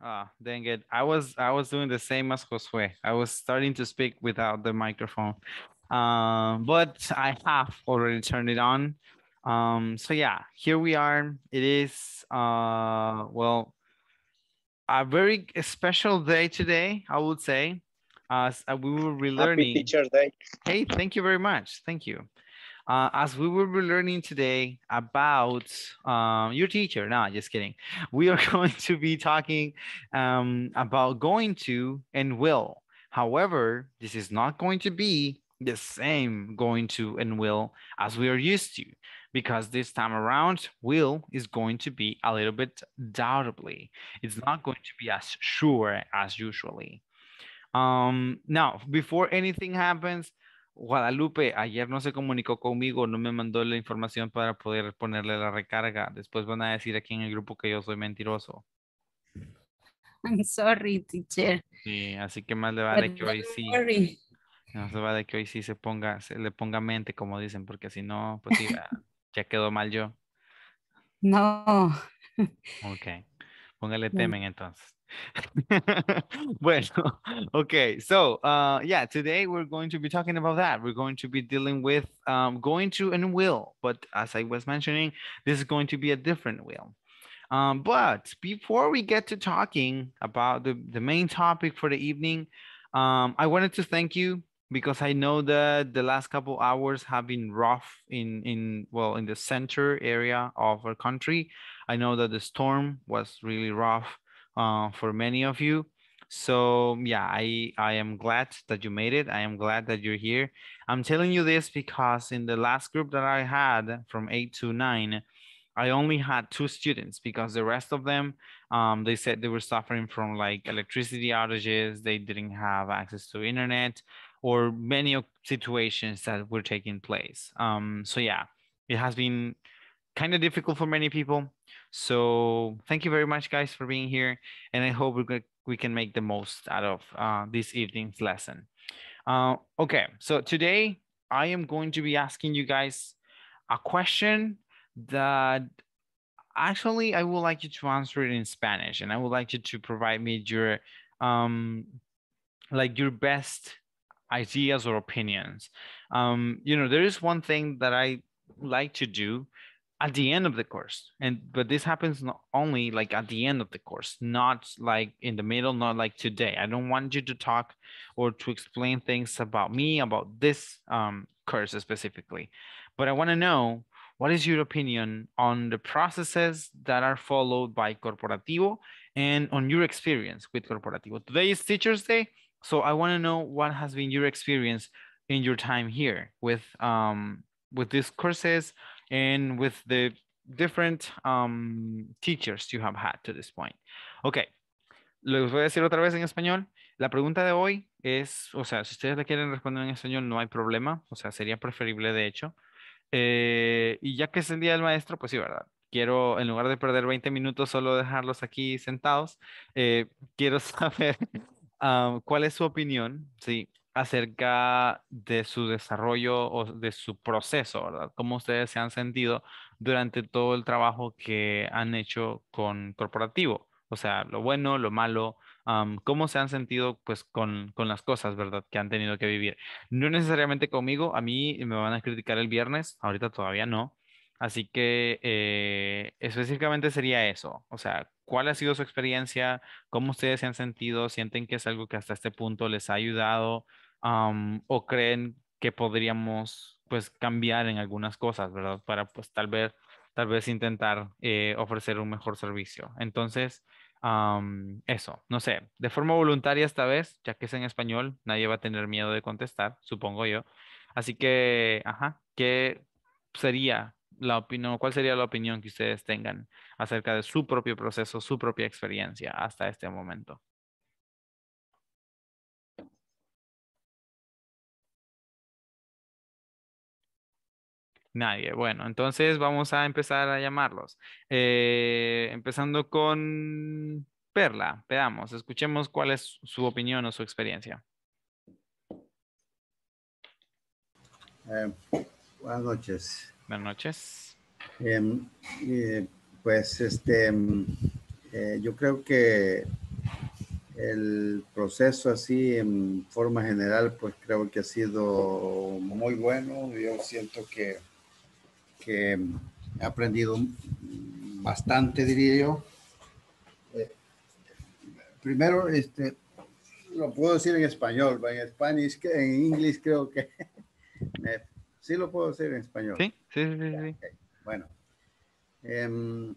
Ah, oh, dang it. I was I was doing the same as Josue. I was starting to speak without the microphone. Uh, but I have already turned it on. Um, so yeah, here we are. It is uh well a very special day today, I would say. uh, we were relearning. Happy Teacher Day. Hey, thank you very much. Thank you. Uh, as we will be learning today about um, your teacher. No, just kidding. We are going to be talking um, about going to and will. However, this is not going to be the same going to and will as we are used to because this time around will is going to be a little bit doubtably it's not going to be as sure as usually um now before anything happens Guadalupe ayer no se comunicó conmigo, no me mandó la información para poder ponerle la recarga. Después van a decir aquí en el grupo que yo soy mentiroso. I'm sorry, teacher. Sí, así que más le vale que hoy sí. No se vale que hoy sí se ponga, se le ponga mente, como dicen, porque si no, pues ya quedó mal yo. No. Ok. Póngale temen entonces. well, okay. So, uh, yeah, today we're going to be talking about that. We're going to be dealing with um, going to and will. But as I was mentioning, this is going to be a different will. Um, but before we get to talking about the, the main topic for the evening, um, I wanted to thank you because I know that the last couple hours have been rough in in well in the center area of our country. I know that the storm was really rough uh, for many of you. So yeah, I, I am glad that you made it. I am glad that you're here. I'm telling you this because in the last group that I had from eight to nine, I only had two students because the rest of them, um, they said they were suffering from like electricity outages. They didn't have access to internet or many situations that were taking place. Um, so yeah, it has been kind of difficult for many people. So thank you very much, guys, for being here. And I hope we can make the most out of uh, this evening's lesson. Uh, okay, so today I am going to be asking you guys a question that actually I would like you to answer it in Spanish. And I would like you to provide me your, um, like your best ideas or opinions. Um, you know, there is one thing that I like to do at the end of the course and but this happens not only like at the end of the course not like in the middle not like today i don't want you to talk or to explain things about me about this um, course specifically but i want to know what is your opinion on the processes that are followed by corporativo and on your experience with corporativo today is teachers day so i want to know what has been your experience in your time here with um, with these courses and with the different um, teachers you have had to this point. Ok, les voy a decir otra vez en español. La pregunta de hoy es, o sea, si ustedes le quieren responder en español, no hay problema. O sea, sería preferible de hecho. Eh, y ya que es el Día del Maestro, pues sí, ¿verdad? Quiero, en lugar de perder 20 minutos, solo dejarlos aquí sentados. Eh, quiero saber ah, cuál es su opinión, sí, acerca de su desarrollo o de su proceso, ¿verdad? ¿Cómo ustedes se han sentido durante todo el trabajo que han hecho con corporativo? O sea, lo bueno, lo malo, cómo se han sentido pues con, con, las cosas, ¿verdad? Que han tenido que vivir. No necesariamente conmigo, a mí me van a criticar el viernes, ahorita todavía no. Así que eh, específicamente sería eso, o sea, ¿cuál ha sido su experiencia? ¿Cómo ustedes se han sentido? ¿Sienten que es algo que hasta este punto les ha ayudado? o creen que podríamos pues cambiar en algunas cosas, ¿verdad? Para pues tal vez, tal vez intentar eh, ofrecer un mejor servicio. Entonces, eso, no sé, de forma voluntaria esta vez, ya que es en español, nadie va a tener miedo de contestar, supongo yo. Así que, ajá, ¿qué sería la opinión, cuál sería la opinión que ustedes tengan acerca de su propio proceso, su propia experiencia hasta este momento? Nadie. Bueno, entonces vamos a empezar a llamarlos. Eh, empezando con Perla, veamos, escuchemos cuál es su opinión o su experiencia. Eh, buenas noches. Buenas noches. Em, eh, pues este, em, yo creo que el proceso así en forma general, pues creo que ha sido muy bueno. Yo siento que que he aprendido bastante, diría yo. Eh, primero, este, lo puedo decir en español, en Spanish, en inglés creo que sí lo puedo decir en español. Sí, sí, sí. sí. Bueno, em,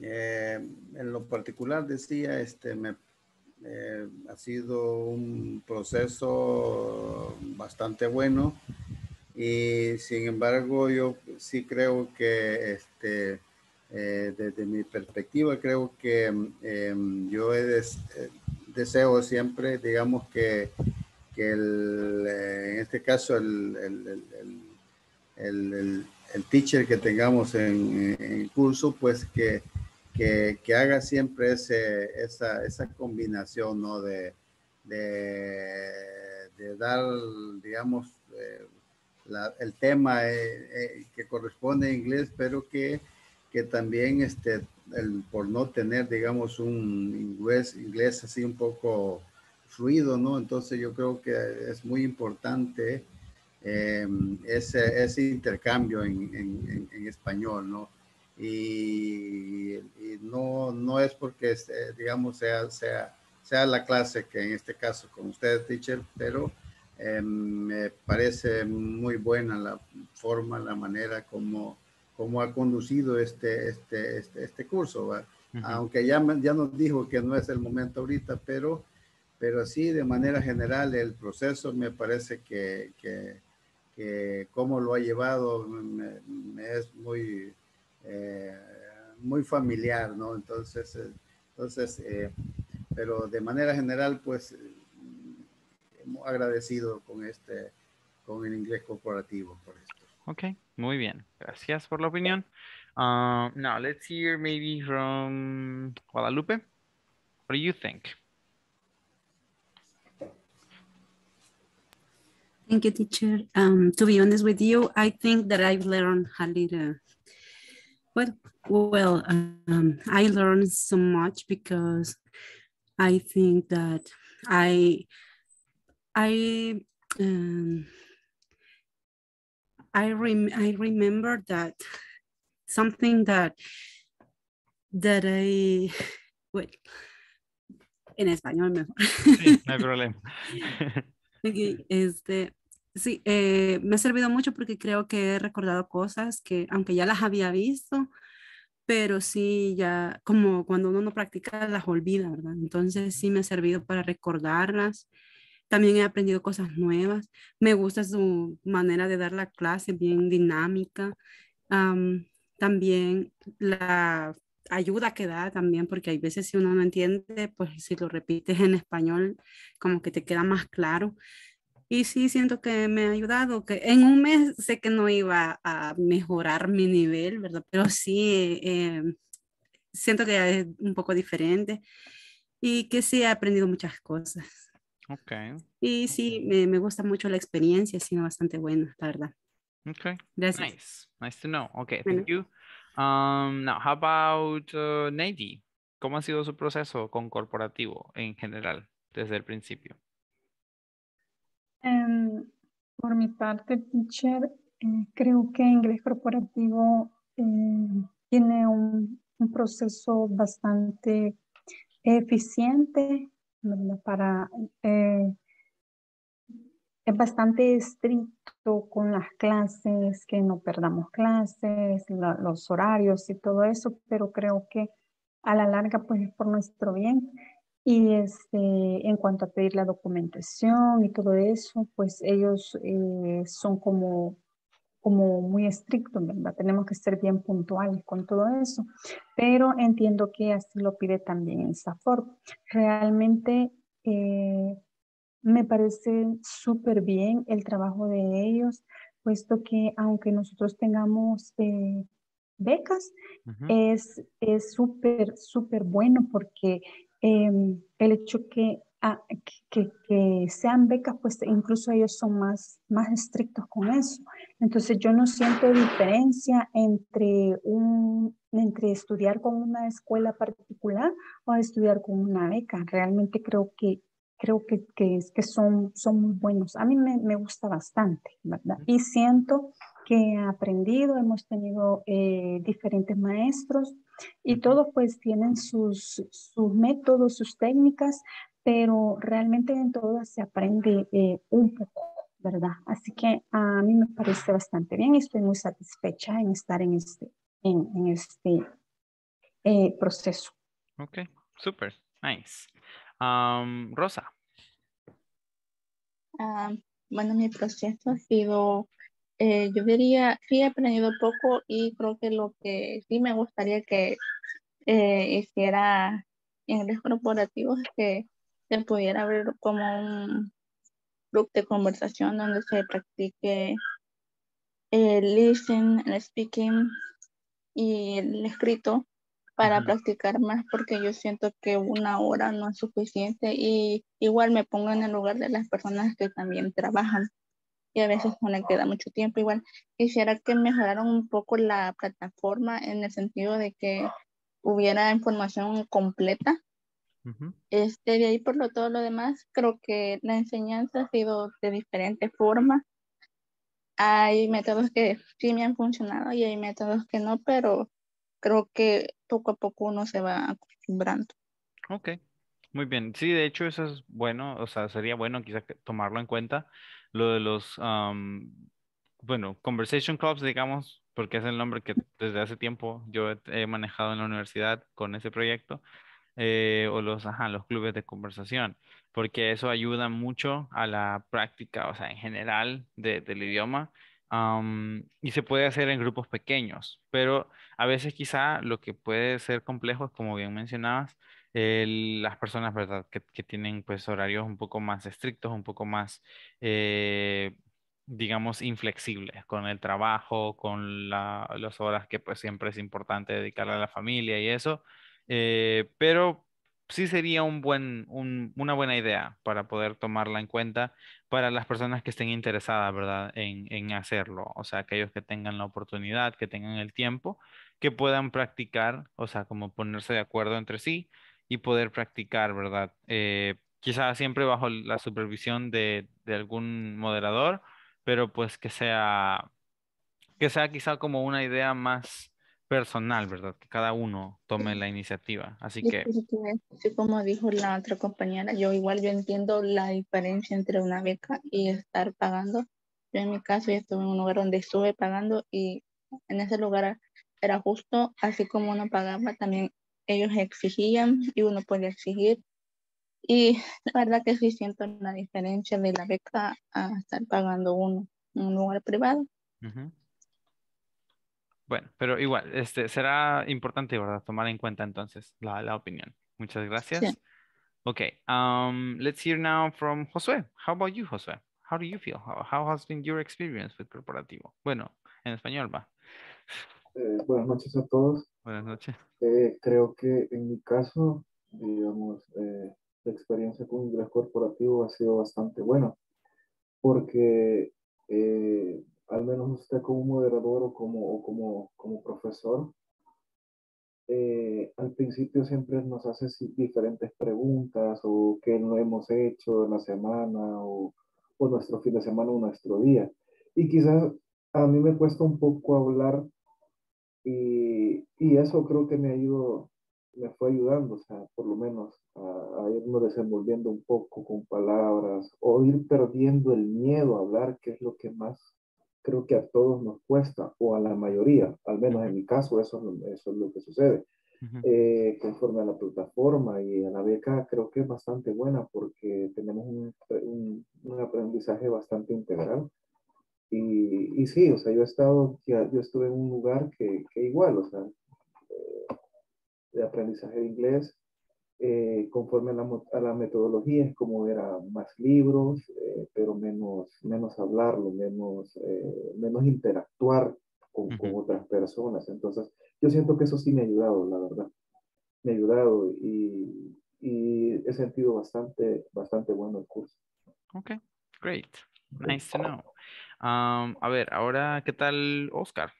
em, en lo particular decía, este, me, eh, ha sido un proceso bastante bueno y sin embargo, yo sí creo que este, eh, desde mi perspectiva, creo que mm, em, yo eh, deseo siempre, digamos, que, que eh, en este caso el, teacher que tengamos en, el curso, pues que, haga siempre ese, esa, esa, combinación ¿no? de, de dar, digamos, el tema eh, eh, que corresponde a inglés, pero que, que también este, por no tener, digamos, un inglés, inglés así un poco fluido, ¿no? Entonces yo creo que es muy importante em, ese, ese, intercambio en, español, ¿no? Y, no, no, es porque, este, digamos, sea, sea, sea la clase que en este caso con ustedes, teacher, pero Em, me parece muy buena la forma, la manera como, como ha conducido este, este, este, este curso. Aunque ya, ya nos dijo que no es el momento ahorita, pero, pero sí, de manera general, el proceso me parece que, que, cómo lo ha llevado es muy, eh, muy familiar, ¿no? Entonces, eh, entonces eh, pero de manera general, pues agradecido con este, con el inglés corporativo por esto. Okay, muy bien. Gracias por la opinión. Uh, now let's hear maybe from Guadalupe. What do you think? Thank you, teacher. Um, to be honest with you, I think that I've learned a little. Well, well, um, I learned so much because I think that I I um, I I remember that something that that I wait en español mejor. Sí, no hay problema. este sí, eh, me ha servido mucho porque creo que he recordado cosas que aunque ya las había visto, pero sí ya como cuando uno no practica las olvida, ¿verdad? Entonces sí me ha servido para recordarlas también he aprendido cosas nuevas. Me gusta su manera de dar la clase, bien dinámica. también la ayuda que da también, porque hay veces si uno no entiende, pues si lo repites en español, como que te queda más claro. Y sí, siento que me ha ayudado, que en un mes sé que no iba a mejorar mi nivel, ¿verdad? Pero sí, eh, siento que es un poco diferente y que sí he aprendido muchas cosas. Y sí, me, gusta mucho la experiencia, ha sido bastante buena, la verdad. Ok. Nice. Nice to know. Okay, thank you. Um, now, how about uh, ¿Cómo ha sido su proceso con corporativo en general desde el principio? Em, por mi parte, teacher, eh, creo que inglés corporativo em, tiene un, un, proceso bastante eficiente para, eh, es bastante estricto con las clases, que no perdamos clases, los horarios y todo eso, pero creo que a la larga pues es por nuestro bien. Y este, en cuanto a pedir la documentación y todo eso, pues ellos eh, son como como muy estricto, ¿verdad? Tenemos que ser bien puntuales con todo eso, pero entiendo que así lo pide también el SAFOR. Realmente eh, me parece súper bien el trabajo de ellos, puesto que aunque nosotros tengamos eh, becas, es súper, súper bueno porque em, el hecho que Ah, que, sean becas, pues incluso ellos son más, más estrictos con eso. Entonces yo no siento diferencia entre, un, entre estudiar con una escuela particular o estudiar con una beca. Realmente creo que, creo que, que, es, que son, son muy buenos. A mí me, me gusta bastante, ¿verdad? Y siento que he aprendido, hemos tenido eh, diferentes maestros y todos pues tienen sus, sus métodos, sus técnicas, pero realmente en todo se aprende eh, un poco, ¿verdad? Así que a mí me parece bastante bien y estoy muy satisfecha en estar en este, en, este eh, proceso. Ok, super, nice. Rosa. bueno, mi proceso ha sido, eh, yo diría, sí he aprendido poco y creo que lo que sí me gustaría que hiciera en los corporativos es que se pudiera abrir como un grupo de conversación donde se practique el listening, el speaking y el escrito para practicar más porque yo siento que una hora no es suficiente y igual me pongo en el lugar de las personas que también trabajan y a veces no le queda mucho tiempo igual quisiera que mejoraran un poco la plataforma en el sentido de que hubiera información completa este, de ahí por lo todo lo demás, creo que la enseñanza ha sido de diferentes formas. Hay métodos que sí me han funcionado y hay métodos que no, pero creo que poco a poco uno se va acostumbrando. Ok, muy bien. Sí, de hecho eso es bueno, o sea, sería bueno quizá tomarlo en cuenta, lo de los, bueno, conversation clubs, digamos, porque es el nombre que desde hace tiempo yo he manejado en la universidad con ese proyecto. Eh, o los, ajá, los clubes de conversación, porque eso ayuda mucho a la práctica, o sea, en general del idioma. y se puede hacer en grupos pequeños, pero a veces quizá lo que puede ser complejo es, como bien mencionabas, las personas, ¿verdad? Que, tienen pues horarios un poco más estrictos, un poco más, eh, digamos, inflexibles con el trabajo, con las horas que pues siempre es importante dedicarle a la familia y eso. Eh, pero sí sería un buen, una buena idea para poder tomarla en cuenta para las personas que estén interesadas, ¿verdad? En, hacerlo. O sea, aquellos que tengan la oportunidad, que tengan el tiempo, que puedan practicar, o sea, como ponerse de acuerdo entre sí y poder practicar, ¿verdad? Eh, quizás siempre bajo la supervisión de, algún moderador, pero pues que sea, que sea quizá como una idea más personal, ¿verdad? Que cada uno tome la iniciativa. Así que... Sí, como dijo la otra compañera, yo igual yo entiendo la diferencia entre una beca y estar pagando. Yo en mi caso ya estuve en un lugar donde estuve pagando y en ese lugar era justo, así como uno pagaba, también ellos exigían y uno podía exigir. Y la verdad que sí siento la diferencia de la beca a estar pagando uno en un lugar privado. Bueno, pero igual, este, será importante, ¿verdad? Tomar en cuenta entonces la, opinión. Muchas gracias. Ok, Okay, um, let's hear now from Josué. How about you, Josué? How do you feel? How, has been your experience with Corporativo? Bueno, en español va. Eh, buenas noches a todos. Buenas noches. Eh, creo que en mi caso, digamos, eh, la experiencia con inglés corporativo ha sido bastante buena, porque al menos usted como moderador o como, como, como profesor, eh, al principio siempre nos hace diferentes preguntas o qué no hemos hecho en la semana o, o nuestro fin de semana o nuestro día. Y quizás a mí me cuesta un poco hablar y, y eso creo que me ayudó, me fue ayudando, o sea, por lo menos a, a, irnos desenvolviendo un poco con palabras o ir perdiendo el miedo a hablar, que es lo que más creo que a todos nos cuesta, o a la mayoría, al menos en mi caso, eso, eso es lo que sucede. Eh, conforme a la plataforma y a la beca, creo que es bastante buena porque tenemos un, un, aprendizaje bastante integral. Y, y, sí, o sea, yo he estado, yo estuve en un lugar que, igual, o sea, eh, de aprendizaje de inglés, eh, conforme a, la, a es metodologías, como era más libros, eh, pero menos, menos hablarlo, menos, eh, menos interactuar con, otras personas. Entonces, yo siento que eso sí me ha ayudado, la verdad. Me ha ayudado y, he sentido bastante, bastante bueno el curso. Ok, great. Nice to know. Um, a ver, ahora, ¿qué tal Oscar?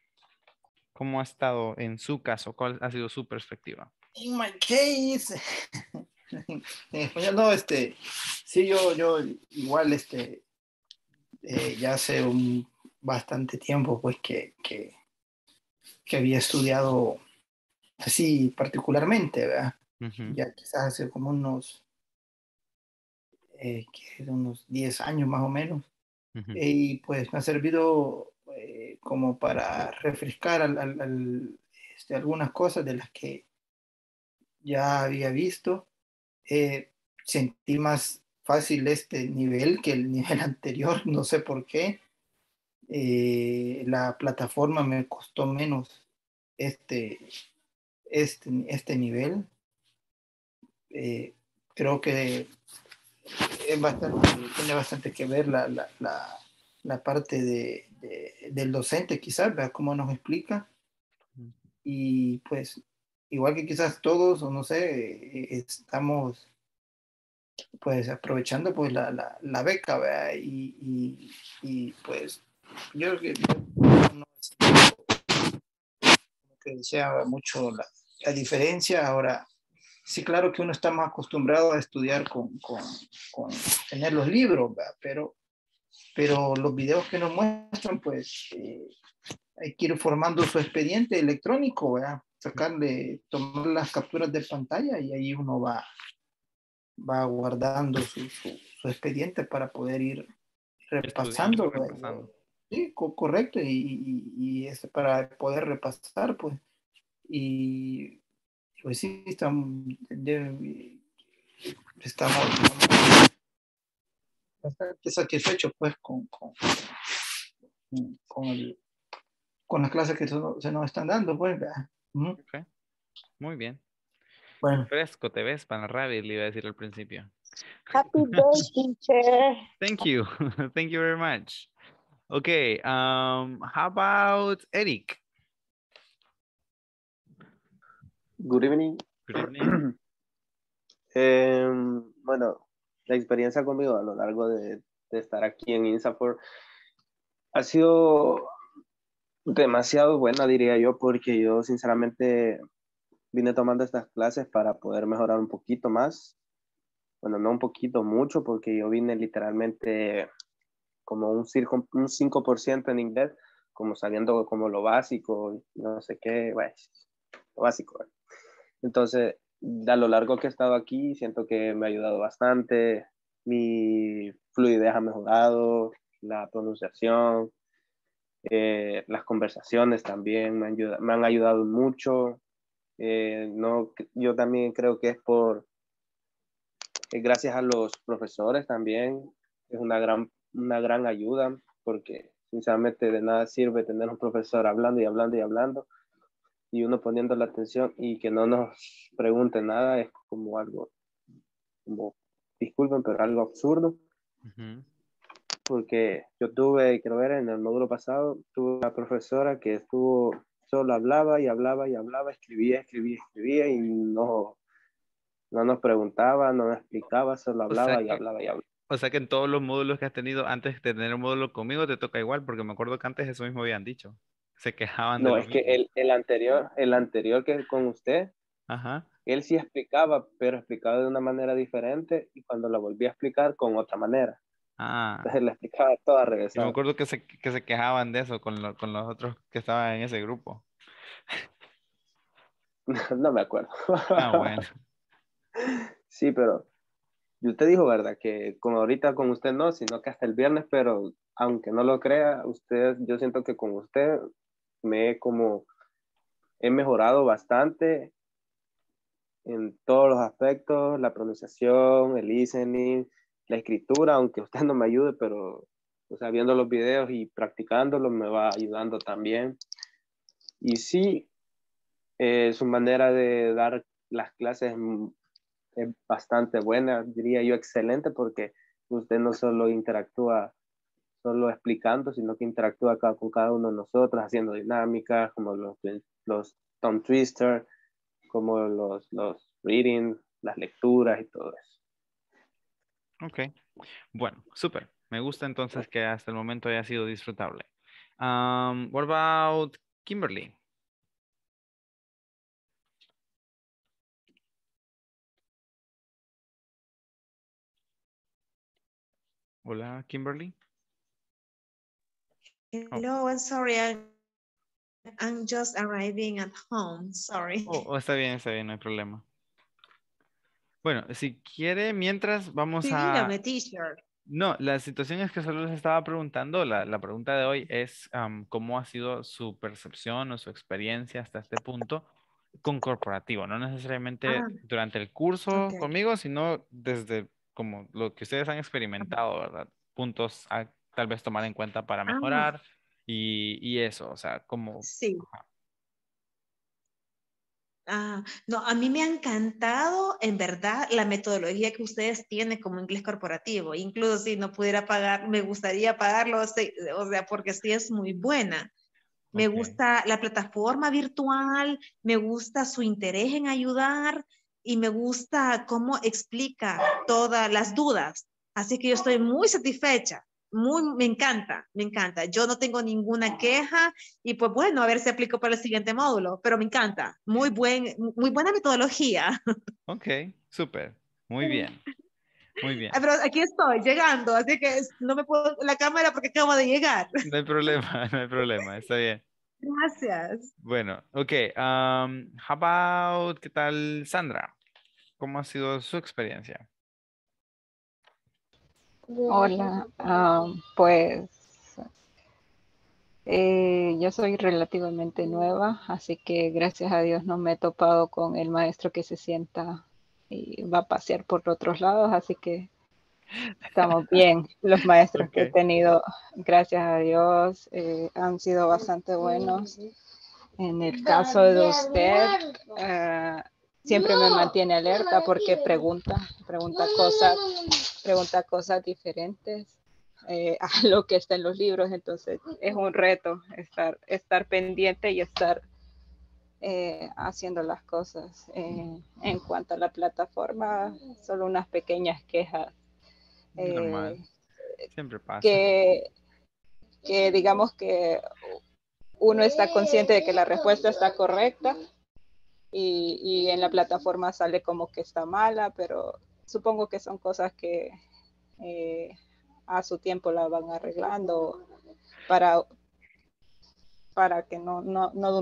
¿Cómo ha estado en su caso? ¿Cuál ha sido su perspectiva? en oh mi case. en español pues no, este, sí, yo, yo igual, este, eh, ya hace un bastante tiempo, pues, que, que, había estudiado así particularmente, ¿verdad? Ya quizás hace como unos, eh, unos 10 años más o menos. Eh, y pues me ha servido como para refrescar este, algunas cosas de las que ya había visto. Eh, sentí más fácil este nivel que el nivel anterior, no sé por qué. Eh, la plataforma me costó menos este, este, este nivel. Eh, creo que es tiene bastante que ver la, la, parte de, del docente, quizás, vea cómo nos explica. Y pues igual que quizás todos, o no sé, eh, eh, estamos pues aprovechando pues la, la, beca, ¿verdad? Y, y, pues yo creo que no que sea mucho la, la, diferencia. Ahora, sí, claro que uno está más acostumbrado a estudiar con, con, con tener los libros, ¿verdad? pero pero los videos que nos muestran, pues eh, hay que ir formando su expediente electrónico, ¿verdad? sacarle, tomar las capturas de pantalla y ahí uno va, va guardando su, expediente para poder ir repasando. Sí, correcto, y, es para poder repasar, pues. Y pues sí, estamos, estamos bastante satisfechos, pues, con, con, las clases que se nos están dando, pues, Okay. Muy bien. Fresco te ves para le iba a decir al principio. Happy birthday, teacher. Thank you. Thank you very much. Okay, um, how about Eric? Good evening. Good evening. Em, bueno, la experiencia conmigo a lo largo de, de estar aquí en Insafor ha sido demasiado buena, diría yo, porque yo sinceramente vine tomando estas clases para poder mejorar un poquito más. Bueno, no un poquito, mucho, porque yo vine literalmente como un, un 5% en inglés, como sabiendo como lo básico, no sé qué, lo básico. Entonces, a lo largo que he estado aquí, siento que me ha ayudado bastante, mi fluidez ha mejorado, la pronunciación, eh, las conversaciones también me, me han ayudado mucho. Eh, no, yo también creo que es por, eh, gracias a los profesores también, es una gran, una gran ayuda, porque sinceramente de nada sirve tener un profesor hablando y hablando y hablando, y uno poniendo la atención y que no nos pregunte nada, es como algo, disculpen, pero algo absurdo porque yo tuve, creo ver en el módulo pasado, tuve una profesora que estuvo, solo hablaba y hablaba y hablaba, escribía, escribía, escribía y no, no nos preguntaba, no nos explicaba, solo hablaba y hablaba y hablaba. O sea que en todos los módulos que has tenido, antes de tener un módulo conmigo, te toca igual, porque me acuerdo que antes eso mismo habían dicho. Se quejaban de No, es que el, el, anterior, el anterior que con usted, Ajá. él sí explicaba, pero explicaba de una manera diferente y cuando lo volví a explicar con otra manera. Ah. le explicaba todo a revés. me acuerdo que se, quejaban de eso con, con los otros que estaban en ese grupo. No, me acuerdo. Ah, bueno. Sí, pero yo te dijo ¿verdad? Que como ahorita con usted no, sino que hasta el viernes, pero aunque no lo crea, usted, yo siento que con usted me como, he mejorado bastante en todos los aspectos, la pronunciación, el listening, la escritura, aunque usted no me ayude, pero o viendo los videos y practicándolos me va ayudando también. Y sí, eh, su manera de dar las clases es bastante buena, diría yo excelente, porque usted no solo interactúa solo explicando, sino que interactúa con cada uno de nosotros, haciendo dinámicas como los, los tongue twister, como los, los reading, las lecturas y todo eso. Ok, bueno, súper. Me gusta entonces que hasta el momento haya sido disfrutable. Um, what about Kimberly? Hola, Kimberly. Oh. Hello, I'm sorry. I'm, just arriving at home. Sorry. Oh, oh, está bien, está bien, no hay problema. Bueno, si quiere, mientras vamos sí, a... Dígame, teacher. No, la situación es que solo les estaba preguntando, la, la pregunta de hoy es cómo ha sido su percepción o su experiencia hasta este punto con corporativo, no necesariamente ah, durante el curso conmigo, sino desde como lo que ustedes han ah. experimentado, ¿verdad? Puntos a tal vez tomar en cuenta para ah. mejorar y, y, eso, o sea, como... Sí. Ah, no, a mí me ha encantado, en verdad, la metodología que ustedes tienen como inglés corporativo. Incluso si no pudiera pagar, me gustaría pagarlo, o sea, porque sí es muy buena. Me gusta la plataforma virtual, me gusta su interés en ayudar y me gusta cómo explica todas las dudas. Así que yo estoy muy satisfecha muy, me encanta, me encanta. Yo no tengo ninguna queja y pues bueno, a ver si aplico para el siguiente módulo, pero me encanta. Muy, buen, muy buena metodología. Ok, super, muy bien. Muy bien. Pero aquí estoy, llegando, así que no me puedo la cámara porque acabo de llegar. No hay problema, no hay problema, está bien. Gracias. Bueno, ok. Um, how about, ¿qué tal Sandra? ¿Cómo ha sido su experiencia? Hola, ah, pues eh, yo soy relativamente nueva, así que gracias a Dios no me he topado con el maestro que se sienta y va a pasear por otros lados, así que estamos bien. Los maestros que he tenido, gracias a Dios, eh, han sido bastante buenos. En el caso de usted, ah, siempre me mantiene alerta porque pregunta, pregunta cosas, pregunta cosas diferentes eh, a lo que está en los libros. Entonces es un reto estar, estar pendiente y estar eh, haciendo las cosas. Eh, en cuanto a la plataforma, solo unas pequeñas quejas. Normal. Siempre pasa. Que, que digamos que uno está consciente de que la respuesta está correcta, y, en la plataforma sale como que está mala, pero supongo que son cosas que eh, a su tiempo la van arreglando para, para que no, no, no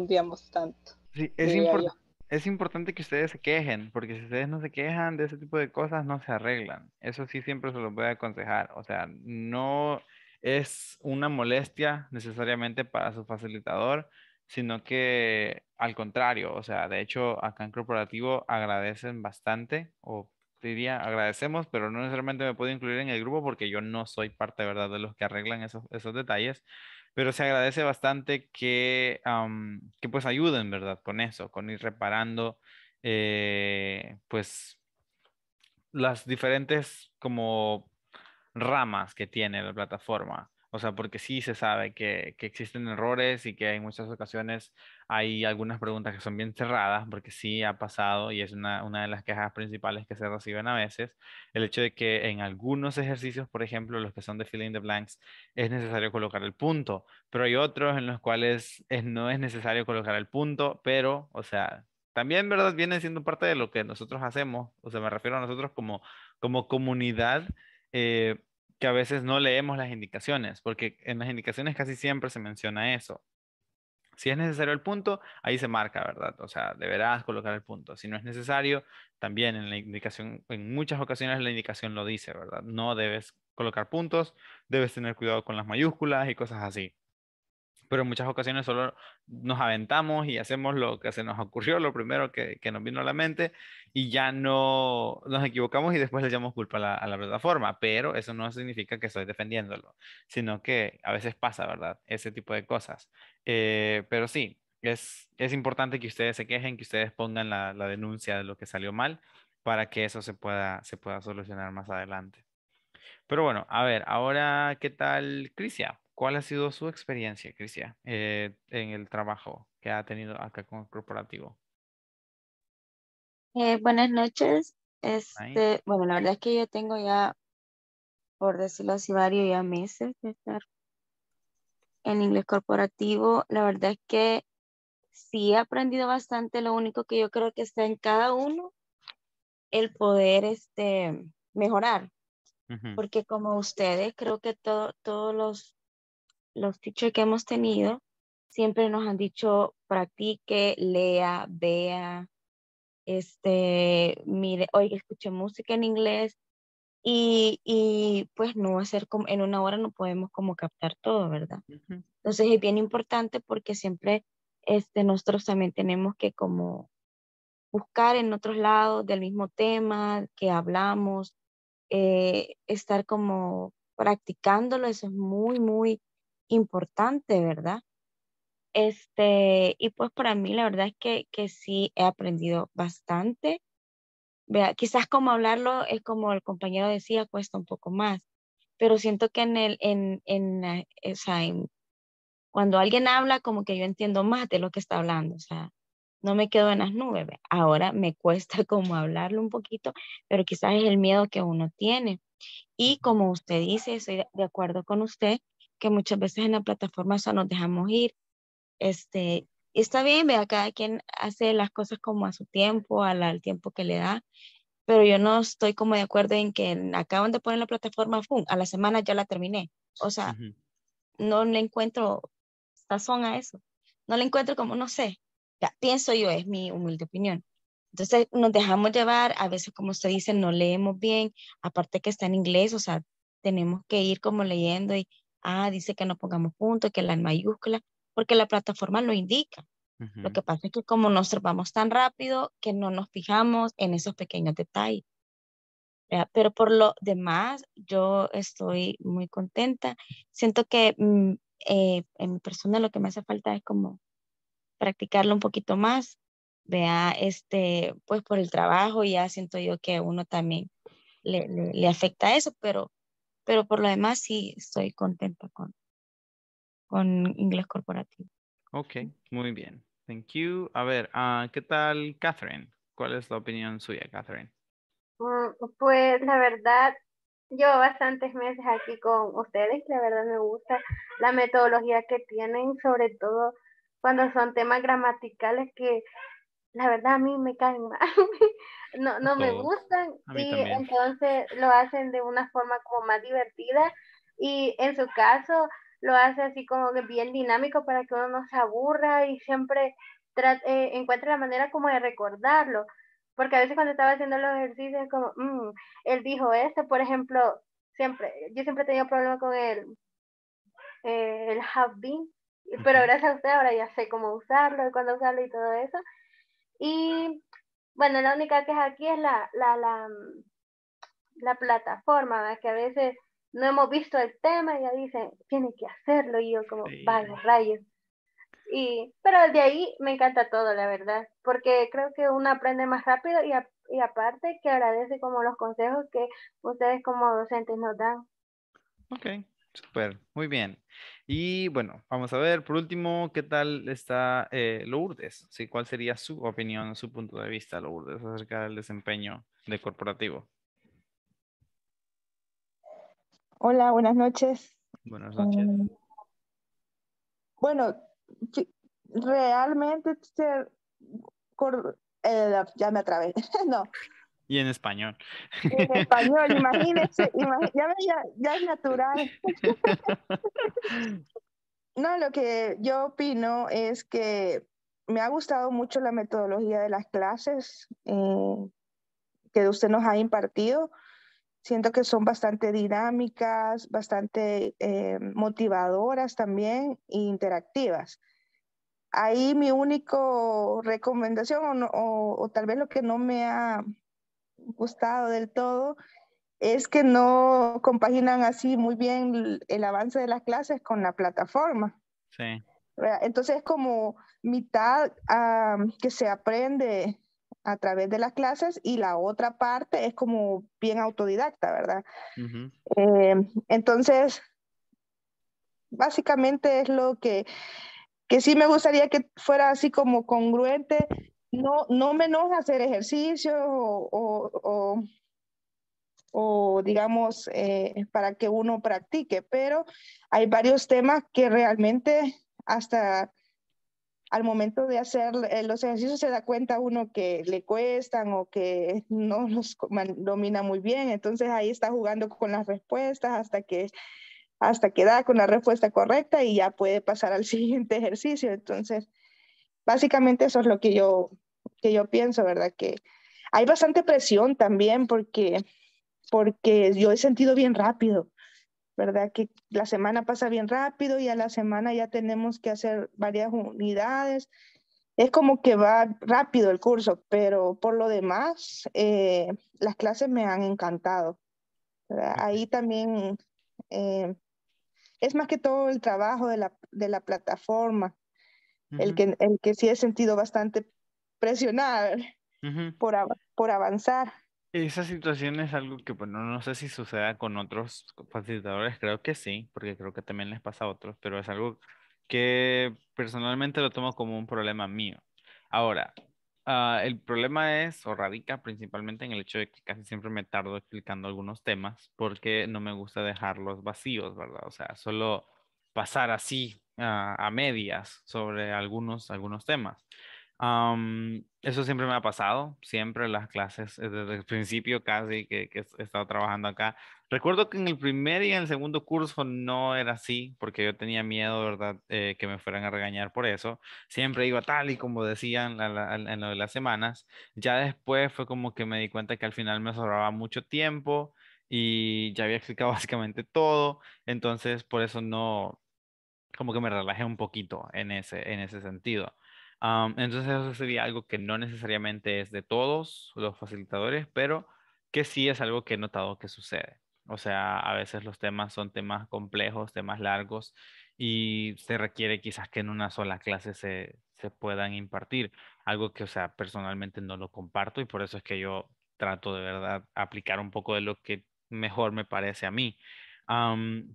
tanto. es, es importante que ustedes se quejen, porque si ustedes no se quejan de ese tipo de cosas, no se arreglan. Eso sí siempre se los voy a aconsejar. O sea, no es una molestia necesariamente para su facilitador, sino que al contrario, o sea, de hecho, acá en corporativo agradecen bastante, o diría agradecemos, pero no necesariamente me puedo incluir en el grupo porque yo no soy parte, ¿verdad?, de los que arreglan esos, detalles, pero se agradece bastante que, que pues ayuden, ¿verdad?, con eso, con ir reparando, eh, pues, las diferentes como ramas que tiene la plataforma. O sea, porque sí se sabe que, que, existen errores y que en muchas ocasiones hay algunas preguntas que son bien cerradas, porque sí ha pasado y es una, una, de las quejas principales que se reciben a veces, el hecho de que en algunos ejercicios, por ejemplo, los que son de filling the blanks, es necesario colocar el punto, pero hay otros en los cuales no es necesario colocar el punto, pero, o sea, también, ¿verdad? Viene siendo parte de lo que nosotros hacemos, o sea, me refiero a nosotros como, como comunidad. Eh, que a veces no leemos las indicaciones, porque en las indicaciones casi siempre se menciona eso. Si es necesario el punto, ahí se marca, ¿verdad? O sea, deberás colocar el punto. Si no es necesario, también en la indicación, en muchas ocasiones la indicación lo dice, ¿verdad? No debes colocar puntos, debes tener cuidado con las mayúsculas y cosas así pero en muchas ocasiones solo nos aventamos y hacemos lo que se nos ocurrió, lo primero que, que nos vino a la mente, y ya no nos equivocamos y después le echamos culpa a la, plataforma, pero eso no significa que estoy defendiéndolo, sino que a veces pasa, ¿verdad? Ese tipo de cosas. Eh, pero sí, es, es importante que ustedes se quejen, que ustedes pongan la, la denuncia de lo que salió mal para que eso se pueda, se pueda solucionar más adelante. Pero bueno, a ver, ahora, ¿qué tal, Crisia? ¿Cuál ha sido su experiencia, Cristian, eh, en el trabajo que ha tenido acá con el corporativo? Eh, buenas noches. Este, bueno, la verdad es que yo tengo ya, por decirlo así, varios ya meses de estar en inglés corporativo. La verdad es que sí he aprendido bastante. Lo único que yo creo que está en cada uno el poder este, mejorar. Porque como ustedes, creo que todo, todos los los teachers que hemos tenido siempre nos han dicho practique, lea, vea, este, mire, oiga, escuche música en inglés y, pues no hacer como, en una hora no podemos como captar todo, ¿verdad? Entonces es bien importante porque siempre este, nosotros también tenemos que como buscar en otros lados del mismo tema que hablamos, eh, estar como practicándolo, eso es muy, muy importante, ¿verdad? Este, y pues para mí la verdad es que, que sí he aprendido bastante. Vea, quizás como hablarlo es como el compañero decía, cuesta un poco más, pero siento que en el, en, en, eh, o sea, cuando alguien habla, como que yo entiendo más de lo que está hablando, o sea, no me quedo en las nubes. Ahora me cuesta como hablarlo un poquito, pero quizás es el miedo que uno tiene. Y como usted dice, estoy de acuerdo con usted, que muchas veces en la plataforma o sea, nos dejamos ir. Este, está bien, vea, cada quien hace las cosas como a su tiempo, al, tiempo que le da, pero yo no estoy como de acuerdo en que acaban de poner la plataforma, a la semana ya la terminé. O sea, no le encuentro razón a eso. No le encuentro como, no sé, ya, pienso yo, es mi humilde opinión. Entonces nos dejamos llevar, a veces como usted dice, no leemos bien, aparte que está en inglés, o sea, tenemos que ir como leyendo y ah, dice que nos pongamos puntos, que la mayúscula porque la plataforma lo indica. Lo que pasa es que como nos vamos tan rápido que no nos fijamos en esos pequeños detalles. Pero por lo demás, yo estoy muy contenta. Siento que mm, eh, en mi persona lo que me hace falta es como practicarlo un poquito más. Vea, este, pues por el trabajo ya siento yo que a uno también le, le afecta eso, pero pero por lo demás sí estoy contenta con, inglés corporativo. Ok, muy bien. Thank you. A ver, uh, ¿qué tal Catherine? ¿Cuál es la opinión suya, Catherine? Mm, pues la verdad, llevo bastantes meses aquí con ustedes, la verdad me gusta la metodología que tienen, sobre todo cuando son temas gramaticales que la verdad a mí me caen mal, no, no me gustan y entonces lo hacen de una forma como más divertida y en su caso lo hace así como bien dinámico para que uno no se aburra y siempre eh, encuentre la manera como de recordarlo. Porque a veces cuando estaba haciendo los ejercicios, como, mm, él dijo esto, por ejemplo, siempre, yo siempre he tenido problemas con el, eh, el have been, pero gracias a usted ahora ya sé cómo usarlo y cuándo usarlo y todo eso. Y bueno, la única que es aquí es la, la, la, mm, la plataforma, que a veces no hemos visto el tema y ya dicen, tiene que hacerlo, y yo como, sí. vaya, rayos. Y, pero de ahí me encanta todo, la verdad, porque creo que uno aprende más rápido y, y aparte que agradece como los consejos que ustedes como docentes nos dan. Ok, Super, muy bien. Y bueno, vamos a ver, por último, ¿qué tal está eh, Lourdes? ¿Cuál sería su opinión, su punto de vista, Lourdes, acerca del desempeño de corporativo? Hola, buenas noches. Buenas eh, noches. bueno, realmente, eh, ya me atravé. no, y en español. en español, imagínense, ya, es natural. No, lo que yo opino es que me ha gustado mucho la metodología de las clases eh, que usted nos ha impartido. Siento que son bastante dinámicas, bastante eh, motivadoras también e interactivas ahí mi único recomendación o, tal vez lo que no me ha gustado del todo es que no compaginan así muy bien el, avance de las clases con la plataforma. Sí. Entonces, como mitad ah, que se aprende a través de las clases y la otra parte es como bien autodidacta, ¿verdad? Eh, entonces, básicamente es lo que, que sí me gustaría que fuera así como congruente no, menos hacer ejercicio o, digamos, eh, para que uno practique, pero hay varios temas que realmente hasta al momento de hacer eh, los ejercicios se da cuenta uno que le cuestan o que no los domina muy bien, entonces ahí está jugando con las respuestas hasta que hasta que da con la respuesta correcta y ya puede pasar al siguiente ejercicio. Entonces, básicamente eso es lo que yo, que yo pienso, ¿verdad? Que hay bastante presión también porque, porque yo he sentido bien rápido, ¿verdad? Que la semana pasa bien rápido y a la semana ya tenemos que hacer varias unidades. Es como que va rápido el curso, pero por lo demás, eh, las clases me han encantado. Ahí también eh, es más que todo el trabajo de la, de la plataforma, el, que, el que sí he sentido bastante presionada por, por avanzar. Esa situación es algo que, bueno, no sé si suceda con otros facilitadores, creo que sí, porque creo que también les pasa a otros, pero es algo que personalmente lo tomo como un problema mío. Ahora, ah, el problema es, o radica principalmente en el hecho de que casi siempre me tardo explicando algunos temas porque no me gusta dejarlos vacíos, ¿verdad? O sea, solo pasar así a, medias sobre algunos, algunos temas. eso siempre me ha pasado, siempre las clases, eh, desde el principio casi que, he estado trabajando acá. Recuerdo que en el primer y en el segundo curso no era así, porque yo tenía miedo, ¿verdad?, eh, que me fueran a regañar por eso. Siempre iba tal y como decían en lo de las semanas. Ya después fue como que me di cuenta que al final me sobraba mucho tiempo y ya había explicado básicamente todo, entonces por eso no, como que me relajé un poquito en ese, en ese sentido. entonces eso sería algo que no necesariamente es de todos los facilitadores, pero que sí es algo que he notado que sucede. O sea, a veces los temas son temas complejos, temas largos y se requiere quizás que en una sola clase se, se puedan impartir. Algo que, o sea, personalmente no lo comparto y por eso es que yo trato de verdad aplicar un poco de lo que mejor me parece a mí.